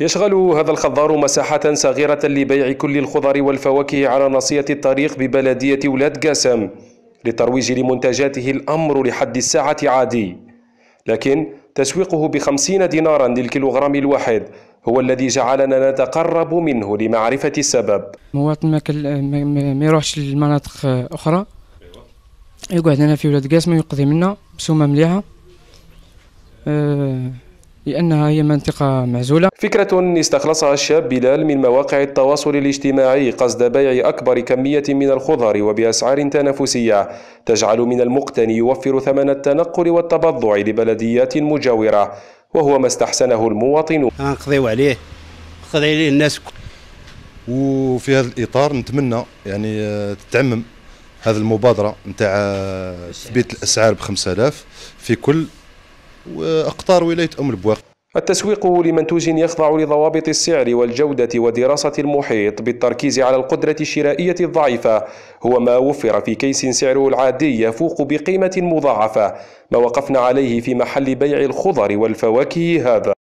يشغل هذا الخضار مساحة صغيرة لبيع كل الخضر والفواكه على ناصية الطريق ببلدية ولاد قاسم للترويج لمنتجاته الأمر لحد الساعة عادي لكن تسويقه بخمسين دينارا للكيلوغرام الواحد هو الذي جعلنا نتقرب منه لمعرفة السبب مواطن ما, يروحش للمناطق أخرى يقعد هنا في ولاد قاسم ويقضي منا بسومة مليحة أه... لأنها هي منطقة معزولة فكرة استخلصها الشاب بلال من مواقع التواصل الاجتماعي قصد بيع أكبر كمية من الخضر وبأسعار تنافسية تجعل من المقتني يوفر ثمن التنقل والتبضع لبلديات مجاورة وهو ما استحسنه المواطن نقضيو عليه نقضي عليه الناس وفي هذا الإطار نتمنى يعني آه، تتعمم هذه المبادرة نتاع آه، تثبيت الأسعار ب 5000 في كل واقطار ولايه ام البواق التسويق لمنتوج يخضع لضوابط السعر والجودة ودراسة المحيط بالتركيز على القدرة الشرائية الضعيفة هو ما وفر في كيس سعره العادي يفوق بقيمة مضاعفة ما وقفنا عليه في محل بيع الخضر والفواكه هذا